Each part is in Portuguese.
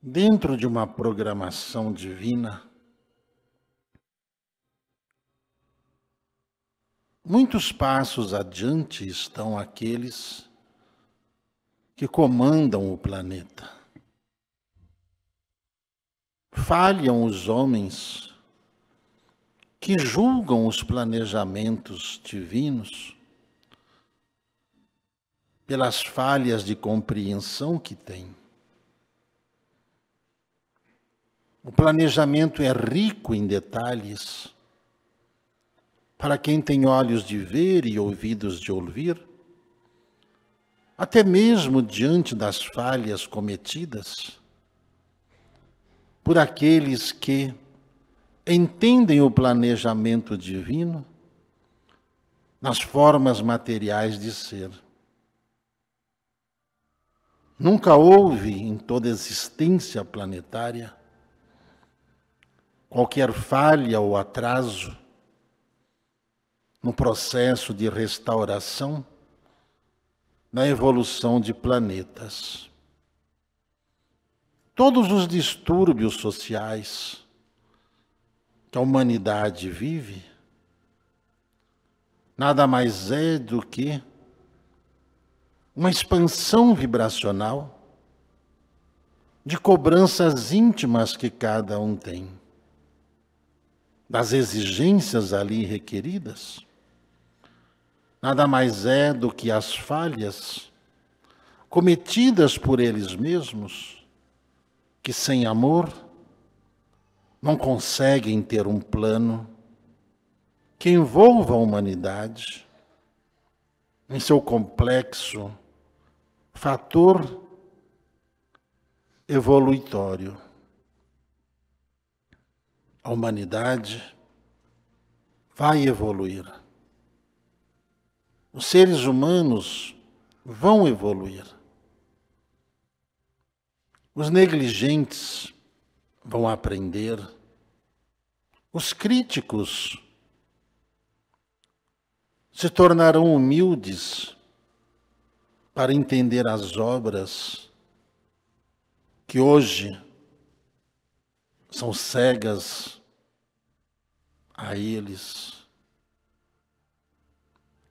dentro de uma programação divina, muitos passos adiante estão aqueles que comandam o planeta. Falham os homens que julgam os planejamentos divinos pelas falhas de compreensão que têm. O planejamento é rico em detalhes. Para quem tem olhos de ver e ouvidos de ouvir, até mesmo diante das falhas cometidas, por aqueles que entendem o planejamento divino nas formas materiais de ser. Nunca houve em toda a existência planetária qualquer falha ou atraso no processo de restauração na evolução de planetas. Todos os distúrbios sociais que a humanidade vive nada mais é do que uma expansão vibracional de cobranças íntimas que cada um tem das exigências ali requeridas, nada mais é do que as falhas cometidas por eles mesmos, que sem amor não conseguem ter um plano que envolva a humanidade em seu complexo fator evolutório a humanidade vai evoluir. Os seres humanos vão evoluir. Os negligentes vão aprender. Os críticos se tornarão humildes para entender as obras que hoje são cegas a eles.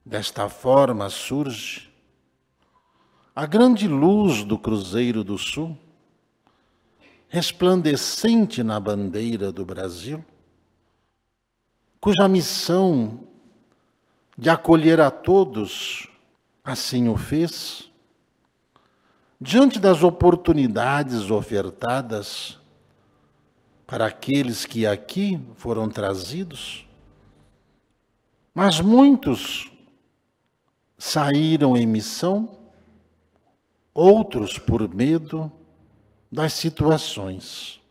Desta forma surge a grande luz do Cruzeiro do Sul, resplandecente na bandeira do Brasil, cuja missão de acolher a todos assim o fez, diante das oportunidades ofertadas para aqueles que aqui foram trazidos. Mas muitos saíram em missão, outros por medo das situações.